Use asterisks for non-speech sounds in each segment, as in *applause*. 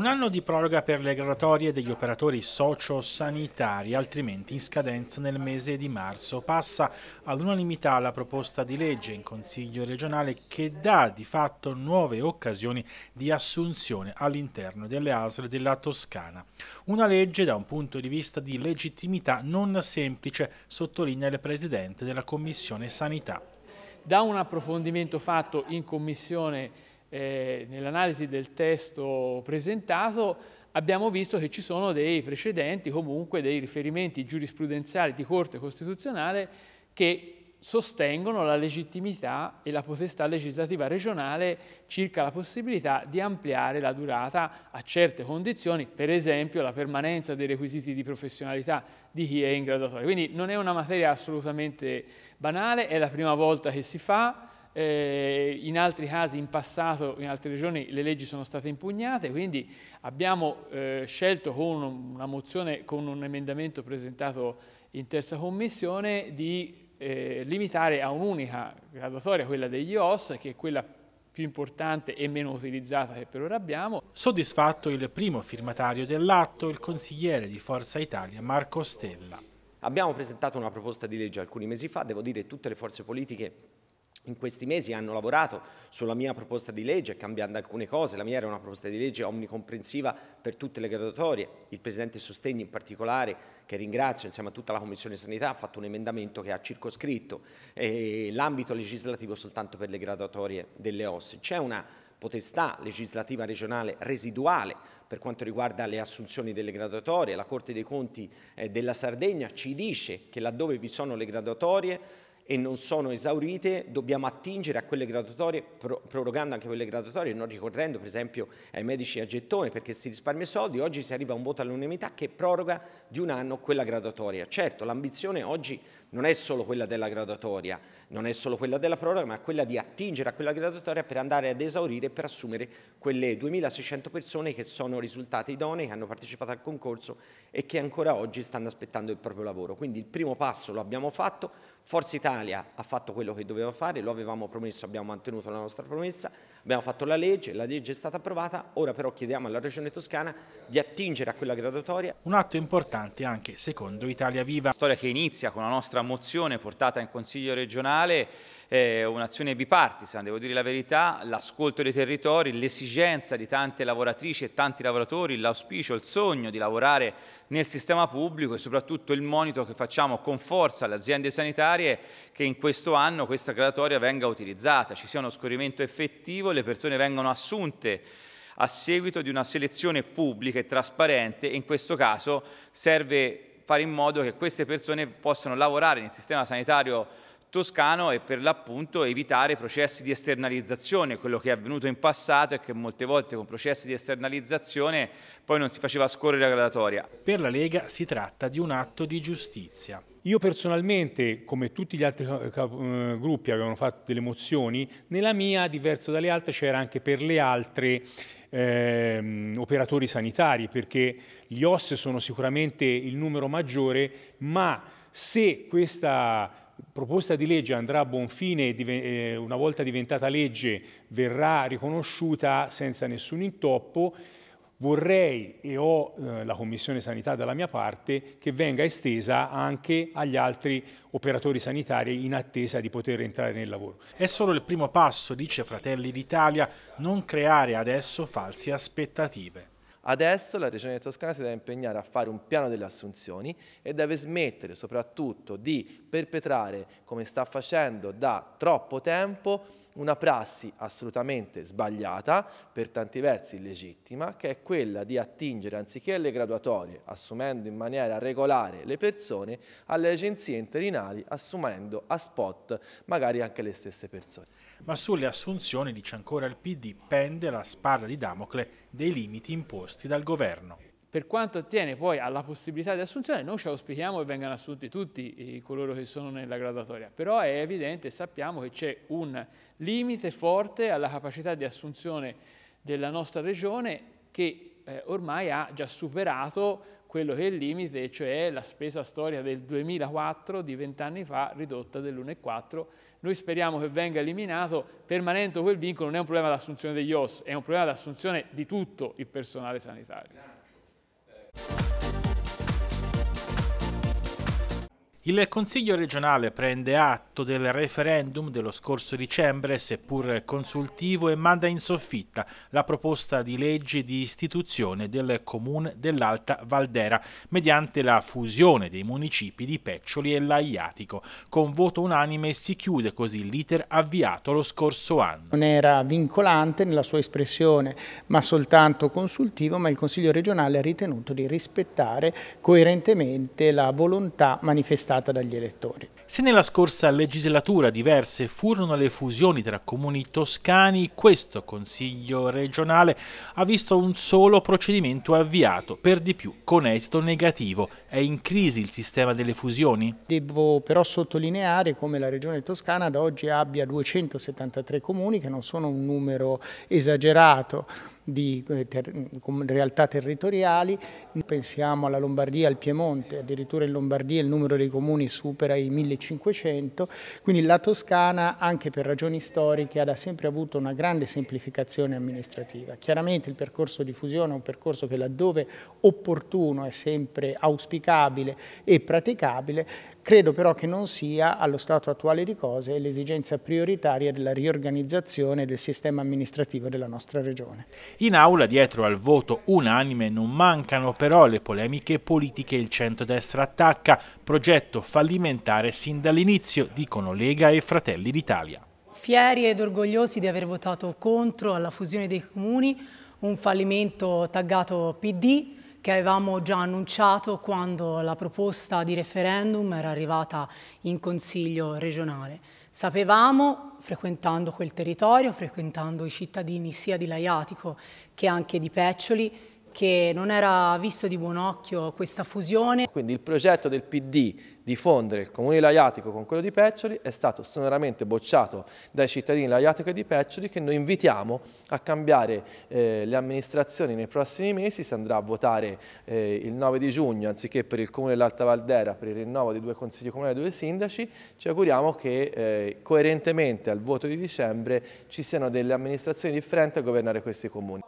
Un anno di proroga per le graduatorie degli operatori sociosanitari, altrimenti in scadenza nel mese di marzo. Passa all'unanimità la proposta di legge in Consiglio regionale che dà di fatto nuove occasioni di assunzione all'interno delle ASL della Toscana. Una legge da un punto di vista di legittimità non semplice, sottolinea il Presidente della Commissione Sanità. Da un approfondimento fatto in Commissione eh, nell'analisi del testo presentato abbiamo visto che ci sono dei precedenti, comunque dei riferimenti giurisprudenziali di Corte Costituzionale che sostengono la legittimità e la potestà legislativa regionale circa la possibilità di ampliare la durata a certe condizioni, per esempio la permanenza dei requisiti di professionalità di chi è in graduatoria. Quindi non è una materia assolutamente banale, è la prima volta che si fa, eh, in altri casi in passato, in altre regioni, le leggi sono state impugnate, quindi abbiamo eh, scelto con una mozione, con un emendamento presentato in terza commissione, di eh, limitare a un'unica graduatoria, quella degli OS, che è quella più importante e meno utilizzata che per ora abbiamo. Soddisfatto il primo firmatario dell'atto, il consigliere di Forza Italia Marco Stella. Abbiamo presentato una proposta di legge alcuni mesi fa, devo dire che tutte le forze politiche in questi mesi hanno lavorato sulla mia proposta di legge, cambiando alcune cose. La mia era una proposta di legge omnicomprensiva per tutte le graduatorie. Il Presidente Sostegni in particolare, che ringrazio insieme a tutta la Commissione Sanità, ha fatto un emendamento che ha circoscritto eh, l'ambito legislativo soltanto per le graduatorie delle OSSE. C'è una potestà legislativa regionale residuale per quanto riguarda le assunzioni delle graduatorie. La Corte dei Conti eh, della Sardegna ci dice che laddove vi sono le graduatorie e non sono esaurite, dobbiamo attingere a quelle graduatorie, pro prorogando anche quelle graduatorie, non ricorrendo per esempio ai medici a gettone perché si risparmia soldi, oggi si arriva a un voto all'unanimità che proroga di un anno quella graduatoria. Certo, l'ambizione oggi non è solo quella della graduatoria, non è solo quella della proroga, ma quella di attingere a quella graduatoria per andare ad esaurire e per assumere quelle 2.600 persone che sono risultate idonee, che hanno partecipato al concorso e che ancora oggi stanno aspettando il proprio lavoro. Quindi il primo passo lo abbiamo fatto, Forza Italia ha fatto quello che doveva fare, lo avevamo promesso, abbiamo mantenuto la nostra promessa, Abbiamo fatto la legge, la legge è stata approvata, ora però chiediamo alla Regione Toscana di attingere a quella graduatoria. Un atto importante anche secondo Italia Viva. storia che inizia con la nostra mozione portata in Consiglio regionale eh, un'azione bipartisan, devo dire la verità, l'ascolto dei territori, l'esigenza di tante lavoratrici e tanti lavoratori, l'auspicio, il sogno di lavorare nel sistema pubblico e soprattutto il monito che facciamo con forza alle aziende sanitarie che in questo anno questa graduatoria venga utilizzata, ci sia uno scorrimento effettivo, le persone vengano assunte a seguito di una selezione pubblica e trasparente e in questo caso serve fare in modo che queste persone possano lavorare nel sistema sanitario toscano e per l'appunto evitare processi di esternalizzazione, quello che è avvenuto in passato è che molte volte con processi di esternalizzazione poi non si faceva scorrere la gradatoria. Per la Lega si tratta di un atto di giustizia. Io personalmente, come tutti gli altri eh, gruppi avevano fatto delle mozioni, nella mia, diverso dalle altre, c'era anche per le altre ehm, operatori sanitari, perché gli OS sono sicuramente il numero maggiore, ma se questa proposta di legge andrà a buon fine e una volta diventata legge verrà riconosciuta senza nessun intoppo. Vorrei, e ho eh, la Commissione Sanità dalla mia parte, che venga estesa anche agli altri operatori sanitari in attesa di poter entrare nel lavoro. È solo il primo passo, dice Fratelli d'Italia, non creare adesso false aspettative. Adesso la Regione Toscana si deve impegnare a fare un piano delle assunzioni e deve smettere soprattutto di perpetrare, come sta facendo da troppo tempo, una prassi assolutamente sbagliata, per tanti versi illegittima, che è quella di attingere anziché alle graduatorie, assumendo in maniera regolare le persone, alle agenzie interinali, assumendo a spot magari anche le stesse persone. Ma sulle assunzioni, dice ancora il PD, pende la spada di Damocle dei limiti imposti dal governo. Per quanto attiene poi alla possibilità di assunzione, noi ci auspichiamo che vengano assunti tutti coloro che sono nella graduatoria, però è evidente e sappiamo che c'è un limite forte alla capacità di assunzione della nostra regione che eh, ormai ha già superato quello che è il limite, cioè la spesa storica del 2004 di vent'anni fa ridotta dell'1,4. Noi speriamo che venga eliminato, permanendo quel vincolo non è un problema di assunzione degli OS, è un problema di assunzione di tutto il personale sanitario. you Il Consiglio regionale prende atto del referendum dello scorso dicembre, seppur consultivo, e manda in soffitta la proposta di legge di istituzione del comune dell'Alta Valdera, mediante la fusione dei municipi di Peccioli e Laiatico. Con voto unanime si chiude così l'iter avviato lo scorso anno. Non era vincolante nella sua espressione, ma soltanto consultivo, ma il Consiglio regionale ha ritenuto di rispettare coerentemente la volontà manifestata contestata dagli elettori. Se nella scorsa legislatura diverse furono le fusioni tra comuni toscani, questo Consiglio regionale ha visto un solo procedimento avviato, per di più con esito negativo. È in crisi il sistema delle fusioni? Devo però sottolineare come la regione toscana ad oggi abbia 273 comuni, che non sono un numero esagerato, di eh, ter realtà territoriali, pensiamo alla Lombardia, al Piemonte, addirittura in Lombardia il numero dei comuni supera i 1500, quindi la Toscana anche per ragioni storiche ha da sempre avuto una grande semplificazione amministrativa. Chiaramente il percorso di fusione è un percorso che laddove opportuno è sempre auspicabile e praticabile, Credo però che non sia, allo stato attuale di cose, l'esigenza prioritaria della riorganizzazione del sistema amministrativo della nostra regione. In aula, dietro al voto unanime, non mancano però le polemiche politiche. Il centrodestra attacca, progetto fallimentare sin dall'inizio, dicono Lega e Fratelli d'Italia. Fieri ed orgogliosi di aver votato contro alla fusione dei comuni, un fallimento taggato PD, che avevamo già annunciato quando la proposta di referendum era arrivata in Consiglio regionale. Sapevamo, frequentando quel territorio, frequentando i cittadini sia di Laiatico che anche di Peccioli, che non era visto di buon occhio questa fusione. Quindi il progetto del PD di fondere il comune laiatico con quello di Peccioli è stato sonoramente bocciato dai cittadini laiatico e di Peccioli che noi invitiamo a cambiare eh, le amministrazioni nei prossimi mesi, si andrà a votare eh, il 9 di giugno anziché per il comune dell'Alta Valdera per il rinnovo dei due consigli comunali e due sindaci, ci auguriamo che eh, coerentemente al voto di dicembre ci siano delle amministrazioni differenti a governare questi comuni.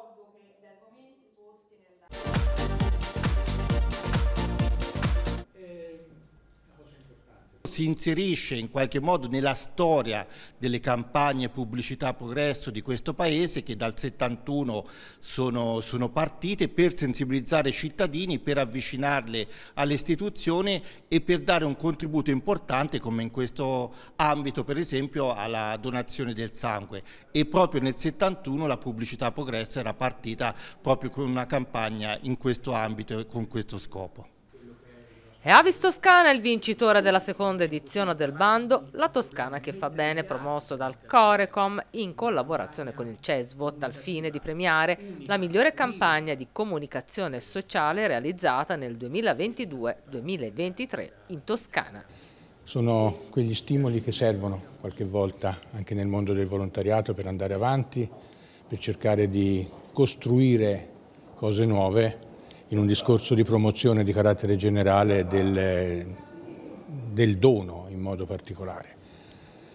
si inserisce in qualche modo nella storia delle campagne pubblicità progresso di questo paese che dal 71 sono, sono partite per sensibilizzare i cittadini, per avvicinarle alle istituzioni e per dare un contributo importante come in questo ambito per esempio alla donazione del sangue e proprio nel 71 la pubblicità progresso era partita proprio con una campagna in questo ambito e con questo scopo. È Avis Toscana il vincitore della seconda edizione del bando La Toscana che fa bene, promosso dal Corecom in collaborazione con il CESVOT al fine di premiare la migliore campagna di comunicazione sociale realizzata nel 2022-2023 in Toscana. Sono quegli stimoli che servono qualche volta anche nel mondo del volontariato per andare avanti, per cercare di costruire cose nuove in un discorso di promozione di carattere generale del, del dono in modo particolare.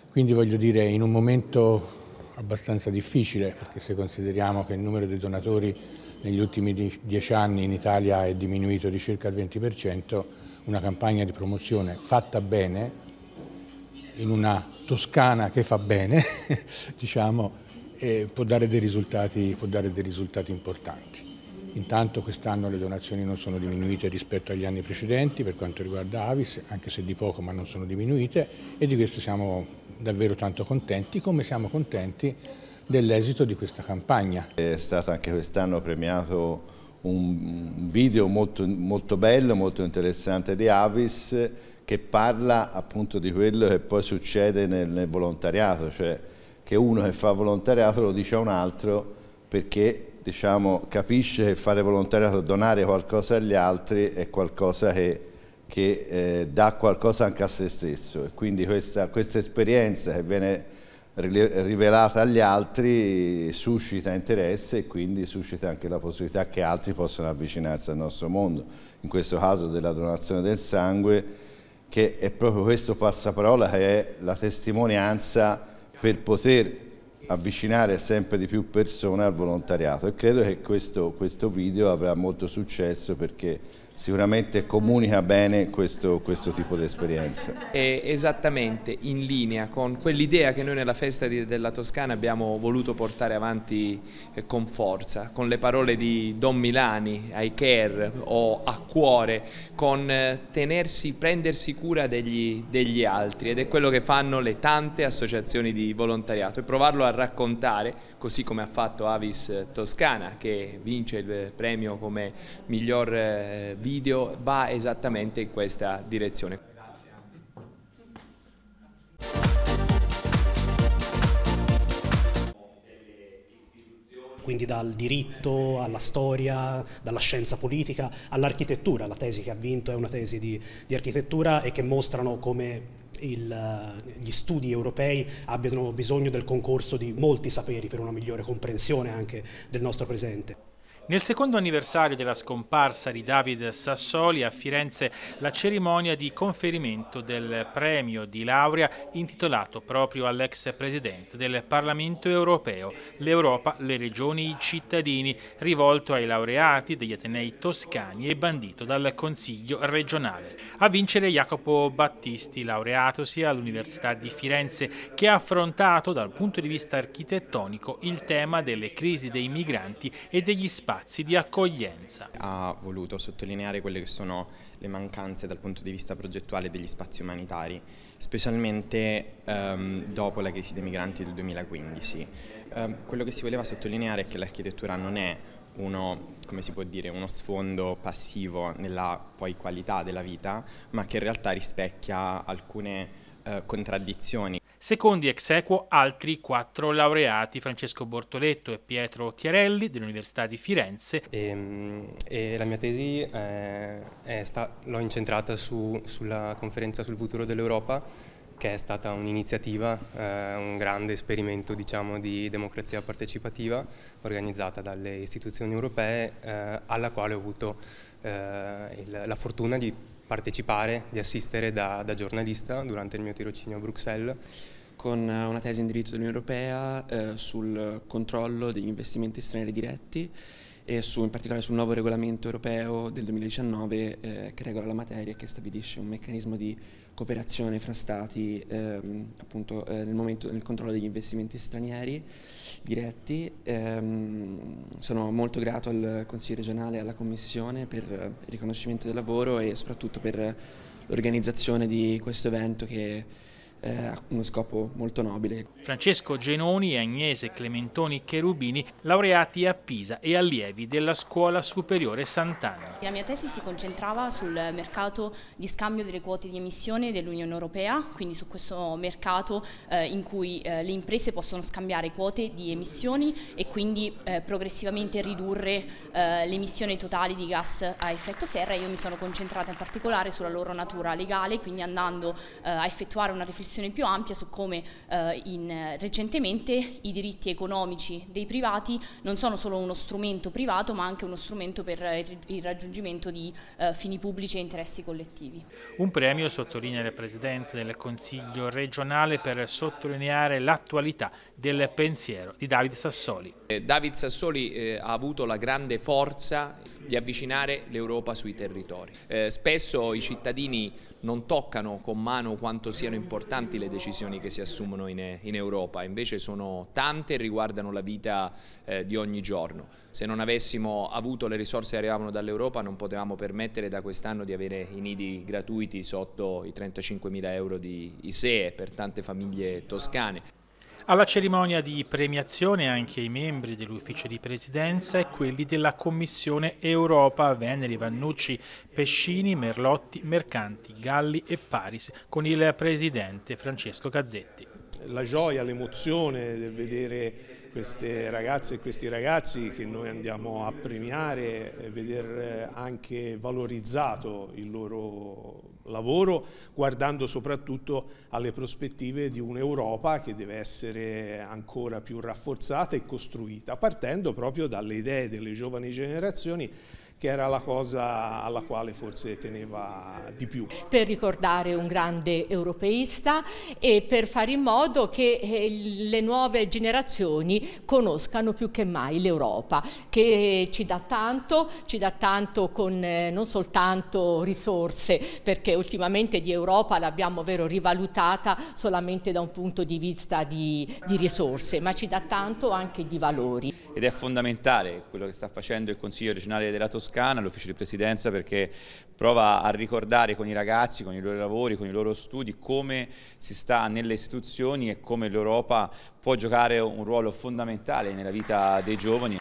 Quindi voglio dire, in un momento abbastanza difficile, perché se consideriamo che il numero dei donatori negli ultimi dieci anni in Italia è diminuito di circa il 20%, una campagna di promozione fatta bene, in una Toscana che fa bene, *laughs* diciamo, eh, può dare, risultati, può dare dei risultati importanti. Intanto quest'anno le donazioni non sono diminuite rispetto agli anni precedenti per quanto riguarda Avis, anche se di poco ma non sono diminuite e di questo siamo davvero tanto contenti, come siamo contenti dell'esito di questa campagna. È stato anche quest'anno premiato un video molto, molto, bello, molto interessante di Avis che parla appunto di quello che poi succede nel, nel volontariato, cioè che uno che fa volontariato lo dice a un altro perché diciamo, capisce che fare volontariato, donare qualcosa agli altri è qualcosa che, che eh, dà qualcosa anche a se stesso e quindi questa, questa esperienza che viene rivelata agli altri suscita interesse e quindi suscita anche la possibilità che altri possano avvicinarsi al nostro mondo, in questo caso della donazione del sangue, che è proprio questo passaparola che è la testimonianza per poter avvicinare sempre di più persone al volontariato e credo che questo, questo video avrà molto successo perché sicuramente comunica bene questo, questo tipo di esperienza. È esattamente in linea con quell'idea che noi nella festa di, della Toscana abbiamo voluto portare avanti eh, con forza, con le parole di Don Milani, I care o a cuore, con eh, tenersi, prendersi cura degli, degli altri ed è quello che fanno le tante associazioni di volontariato e provarlo a raccontare così come ha fatto Avis eh, Toscana che vince il eh, premio come miglior eh, video, va esattamente in questa direzione. quindi dal diritto alla storia, dalla scienza politica all'architettura. La tesi che ha vinto è una tesi di, di architettura e che mostrano come il, eh, gli studi europei abbiano bisogno del concorso di molti saperi per una migliore comprensione anche del nostro presente. Nel secondo anniversario della scomparsa di David Sassoli a Firenze la cerimonia di conferimento del premio di laurea intitolato proprio all'ex presidente del Parlamento europeo, l'Europa, le regioni, i cittadini, rivolto ai laureati degli Atenei toscani e bandito dal Consiglio regionale. A vincere Jacopo Battisti, laureatosi all'Università di Firenze, che ha affrontato dal punto di vista architettonico il tema delle crisi dei migranti e degli spazi spazi di accoglienza. Ha voluto sottolineare quelle che sono le mancanze dal punto di vista progettuale degli spazi umanitari, specialmente ehm, dopo la crisi dei migranti del 2015. Ehm, quello che si voleva sottolineare è che l'architettura non è uno, come si può dire, uno sfondo passivo nella poi qualità della vita, ma che in realtà rispecchia alcune eh, contraddizioni secondi ex equo altri quattro laureati, Francesco Bortoletto e Pietro Chiarelli dell'Università di Firenze. E, ehm, e la mia tesi eh, l'ho incentrata su, sulla conferenza sul futuro dell'Europa che è stata un'iniziativa, eh, un grande esperimento diciamo, di democrazia partecipativa organizzata dalle istituzioni europee eh, alla quale ho avuto eh, il, la fortuna di partecipare, di assistere da, da giornalista durante il mio tirocinio a Bruxelles con eh, una tesi in diritto dell'Unione Europea eh, sul controllo degli investimenti stranieri diretti e su, in particolare sul nuovo regolamento europeo del 2019 eh, che regola la materia e che stabilisce un meccanismo di cooperazione fra stati ehm, appunto, eh, nel, momento, nel, controllo degli investimenti stranieri diretti. Ehm, sono molto grato al Consiglio regionale e alla Commissione per il riconoscimento del lavoro e soprattutto per l'organizzazione di questo evento che eh, ha uno scopo molto nobile. Francesco Genoni e Agnese Clementoni Cherubini, laureati a Pisa e allievi della Scuola Superiore Sant'Anna. La mia tesi si concentrava sul mercato di scambio delle quote di emissione dell'Unione Europea, quindi su questo mercato eh, in cui eh, le imprese possono scambiare quote di emissioni e quindi progressivamente ridurre le emissioni totali di gas a effetto serra. Io mi sono concentrata in particolare sulla loro natura legale, quindi andando a effettuare una riflessione riflessione più ampia su come eh, in, eh, recentemente i diritti economici dei privati non sono solo uno strumento privato ma anche uno strumento per eh, il raggiungimento di eh, fini pubblici e interessi collettivi. Un premio, sottolinea il Presidente del Consiglio regionale, per sottolineare l'attualità del pensiero di David Sassoli. Eh, David Sassoli eh, ha avuto la grande forza di avvicinare l'Europa sui territori. Eh, spesso i cittadini non toccano con mano quanto siano importanti le decisioni che si assumono in, in Europa, invece sono tante e riguardano la vita eh, di ogni giorno. Se non avessimo avuto le risorse che arrivavano dall'Europa non potevamo permettere da quest'anno di avere i nidi gratuiti sotto i 35 mila euro di ISEE per tante famiglie toscane. Alla cerimonia di premiazione anche i membri dell'Ufficio di Presidenza e quelli della Commissione Europa, Veneri, Vannucci, Pescini, Merlotti, Mercanti, Galli e Paris, con il Presidente Francesco Gazzetti. La gioia, l'emozione del vedere queste ragazze e questi ragazzi che noi andiamo a premiare vedere anche valorizzato il loro lavoro guardando soprattutto alle prospettive di un'Europa che deve essere ancora più rafforzata e costruita, partendo proprio dalle idee delle giovani generazioni che era la cosa alla quale forse teneva di più. Per ricordare un grande europeista e per fare in modo che eh, le nuove generazioni conoscano più che mai l'Europa, che ci dà tanto, ci dà tanto con eh, non soltanto risorse, perché ultimamente di Europa l'abbiamo vero rivalutata solamente da un punto di vista di, di risorse, ma ci dà tanto anche di valori. Ed è fondamentale quello che sta facendo il Consiglio regionale della Toscana Toscana, all'ufficio di presidenza perché prova a ricordare con i ragazzi, con i loro lavori, con i loro studi come si sta nelle istituzioni e come l'Europa può giocare un ruolo fondamentale nella vita dei giovani.